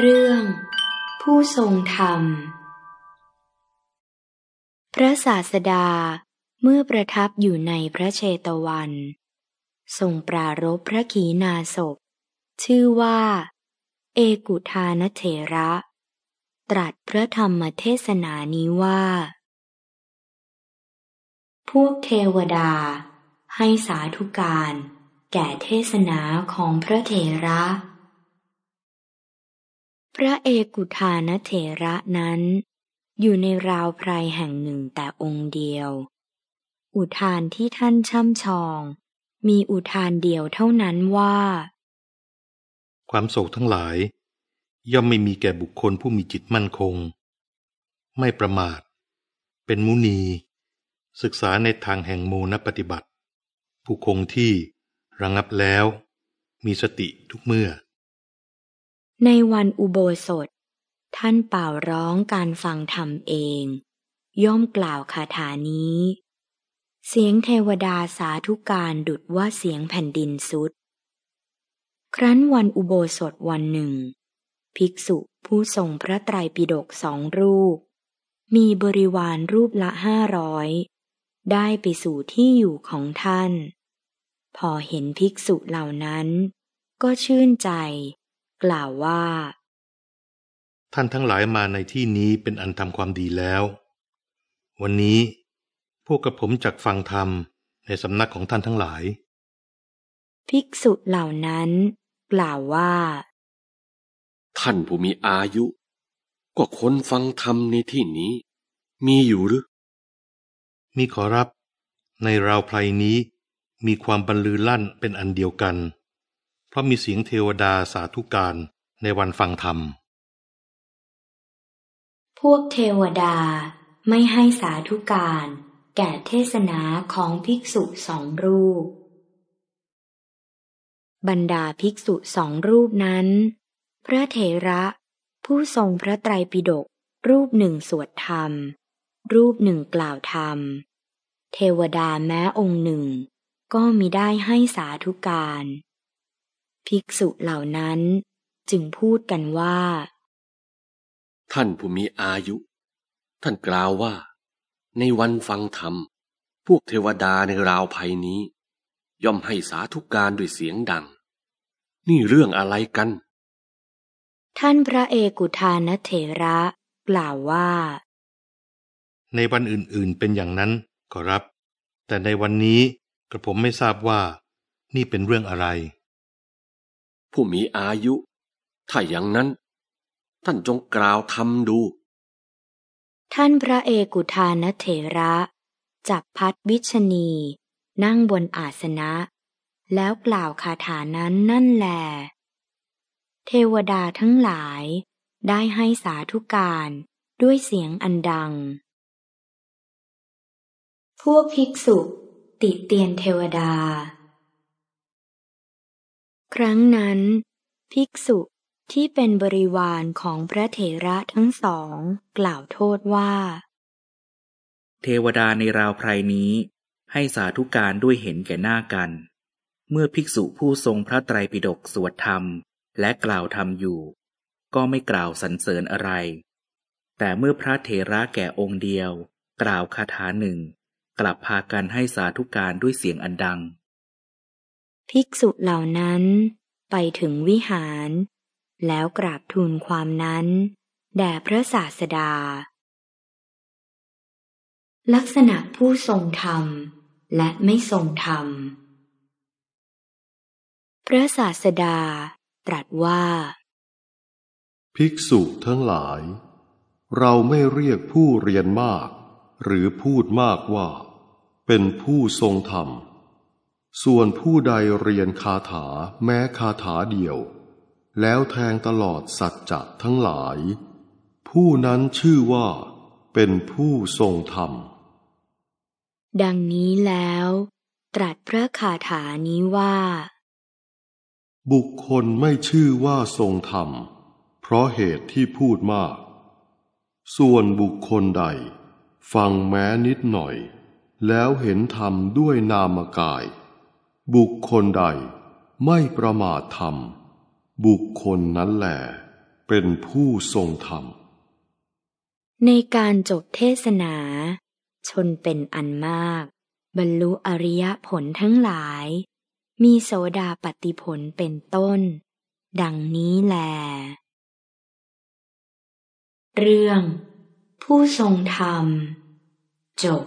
เรื่องผู้ทรงธรรม พระศาสดาเมื่อประทับอยู่ในพระเชตวันทรงปรารบพระขีณาศพ ชื่อว่า เอกุทานเถระ ตรัสพระธรรมเทศนานี้ว่า พวกเทวดา ให้สาธุการแก่เทศนาของพระเถระพระเอกุทานเถระนั้น อยู่ในราวไพรแห่งหนึ่งแต่องค์เดียว อุทานที่ท่านช่ำชอง มีอุทานเดียวเท่านั้นว่า ความโศกทั้งหลาย ย่อมไม่มีแก่บุคคลผู้มีจิตมั่นคง ไม่ประมาท เป็นมุนี ศึกษาในทางแห่งโมนปฏิบัติ ผู้คงที่ระงับแล้วมีสติทุกเมื่อในวันอุโบสถ ท่านเป่าร้องการฟังธรรมเอง ย่อมกล่าวคาถานี้ เสียงเทวดาสาธุการดุดว่าเสียงแผ่นดินสุด ครั้นวันอุโบสถวันหนึ่ง ภิกษุผู้ทรงพระไตรปิฎกสองรูป มีบริวารรูปละห้าร้อยได้ไปสู่ที่อยู่ของท่าน พอเห็นภิกษุเหล่านั้น ก็ชื่นใจกล่าวว่า ท่านทั้งหลายมาในที่นี้เป็นอันทำความดีแล้ว วันนี้พวกกระผมจักฟังธรรมในสำนักของท่านทั้งหลาย ภิกษุเหล่านั้นกล่าวว่า ท่านผู้มีอายุก็คนฟังธรรมในที่นี้มีอยู่หรือ มีขอรับ ในราวไพรนี้มีความบรรลือลั่นเป็นอันเดียวกันเพราะมีเสียงเทวดาสาธุการในวันฟังธรรม พวกเทวดาไม่ให้สาธุการแก่เทศนาของภิกษุสองรูป บรรดาภิกษุสองรูปนั้น พระเถระผู้ทรงพระไตรปิฎกรูปหนึ่งสวดธรรม รูปหนึ่งกล่าวธรรม เทวดาแม้องค์หนึ่ง ก็มิได้ให้สาธุการภิกษุเหล่านั้นจึงพูดกันว่า ท่านผู้มี อายุ ท่านกล่าวว่า ในวันฟังธรรม พวกเทวดาในราวภัยนี้ ย่อมให้สาธุการด้วยเสียงดัง นี่เรื่องอะไรกัน ท่านพระเอกุทานเถระกล่าวว่า ในวันอื่น ๆเป็นอย่างนั้นขอรับ แต่ในวันนี้กระผมไม่ทราบว่านี่เป็นเรื่องอะไรผู้มีอายุ ถ้าอย่างนั้น ท่านจงกล่าวทำดู ท่านพระเอกุทานเถระ จับพัดวิชนี นั่งบนอาสนะ แล้วกล่าวคาถานั้นนั่นแล เทวดาทั้งหลายได้ให้สาธุการด้วยเสียงอันดัง พวกภิกษุ ติเตียนเทวดาครั้งนั้น ภิกษุที่เป็นบริวารของพระเถระทั้งสองกล่าวโทษว่า เทวดาในราวไพรนี้ให้สาธุการด้วยเห็นแก่หน้ากัน เมื่อภิกษุผู้ทรงพระไตรปิฎกสวดธรรมและกล่าวธรรมอยู่ ก็ไม่กล่าวสรรเสริญอะไร แต่เมื่อพระเถระแก่องค์เดียวกล่าวคาถาหนึ่ง กลับพากันให้สาธุการด้วยเสียงอันดังภิกษุเหล่านั้นไปถึงวิหารแล้วกราบทูลความนั้น แด่พระศาสดา ลักษณะผู้ทรงธรรมและไม่ทรงธรรม พระศาสดาตรัสว่า ภิกษุทั้งหลาย เราไม่เรียกผู้เรียนมาก หรือพูดมากว่า เป็นผู้ทรงธรรมส่วนผู้ใดเรียนคาถาแม้คาถาเดียว แล้วแทงตลอดสัจจะทั้งหลาย ผู้นั้นชื่อว่าเป็นผู้ทรงธรรม ดังนี้แล้ว ตรัสพระคาถานี้ว่า บุคคลไม่ชื่อว่าทรงธรรม เพราะเหตุที่พูดมาก ส่วนบุคคลใด ฟังแม้นิดหน่อย แล้วเห็นธรรมด้วยนามกายบุคคลใดไม่ประมาทธรรม บุคคลนั้นแหลเป็นผู้ทรงธรรม ในการจบเทศนา ชนเป็นอันมาก บรรลุอริยผลทั้งหลาย มีโสดาปฏิผลเป็นต้น ดังนี้แล เรื่องผู้ทรงธรรมจบ